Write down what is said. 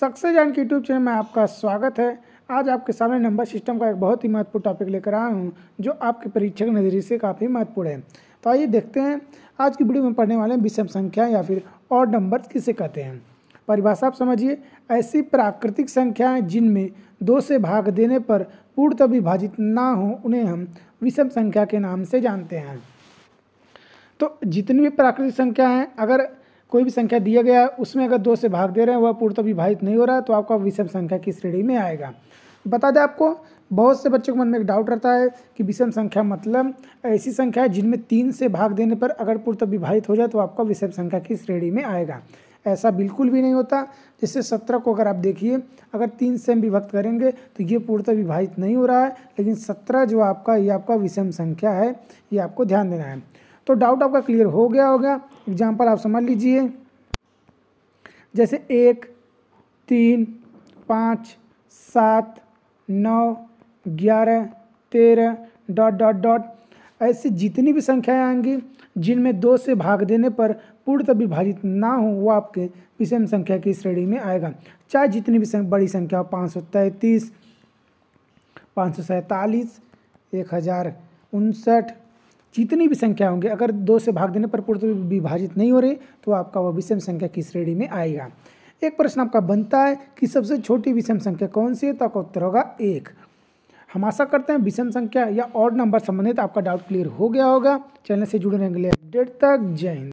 success के YouTube channel में आपका स्वागत है आज आपके सामने नंबर सिस्टम का एक बहुत ही महत्वपूर्ण टॉपिक लेकर आया हूँ जो आपके परीक्षा के नज़रिए से काफ़ी महत्वपूर्ण है तो आइए देखते हैं आज की वीडियो में पढ़ने वाले विषम संख्या या फिर और नंबर किसे कहते हैं परिभाषा आप समझिए ऐसी प्राकृतिक संख्याएँ जिनमें दो से भाग देने पर पूर्णतः विभाजित ना हो उन्हें हम विषम संख्या के नाम से जानते हैं तो जितनी भी प्राकृतिक संख्या हैं अगर कोई भी संख्या दिया गया है उसमें अगर दो से भाग दे रहे हैं वह पूर्णतः विभाजित नहीं हो रहा है तो आपका विषम संख्या की श्रेणी में आएगा बता दें आपको बहुत से बच्चों के मन में एक डाउट रहता है कि विषम संख्या मतलब ऐसी संख्या है जिनमें तीन से भाग देने पर अगर पूर्णतः विभाजित हो जाए तो आपका विषम संख्या की श्रेणी में आएगा ऐसा बिल्कुल भी नहीं होता जैसे सत्रह को अगर आप देखिए अगर तीन से हम विभक्त करेंगे तो ये पूर्णतः विभाजित नहीं हो रहा है लेकिन सत्रह जो आपका ये आपका विषम संख्या है ये आपको ध्यान देना है तो डाउट आपका क्लियर हो गया होगा एग्जाम्पल आप समझ लीजिए जैसे एक तीन पाँच सात नौ ग्यारह तेरह डॉट डॉट डॉट ऐसी जितनी भी संख्याएं आएंगी जिनमें दो से भाग देने पर पूर्णतः विभाजित ना हो वो आपके विषम संख्या की श्रेणी में आएगा चाहे जितनी भी संख्या, बड़ी संख्या हो पाँच सौ तैंतीस पाँच सौ सैंतालीस एक हज़ार उनसठ जितनी भी संख्या होंगे अगर दो से भाग देने पर पूर्ण तो विभाजित नहीं हो रहे तो आपका वह विषम संख्या की श्रेणी में आएगा एक प्रश्न आपका बनता है कि सबसे छोटी विषम संख्या कौन सी है तो आपका उत्तर होगा एक हम आशा करते हैं विषम संख्या या ऑड नंबर संबंधित आपका डाउट क्लियर हो गया होगा चैनल से जुड़े रहेंगे अपडेट तक जय हिंद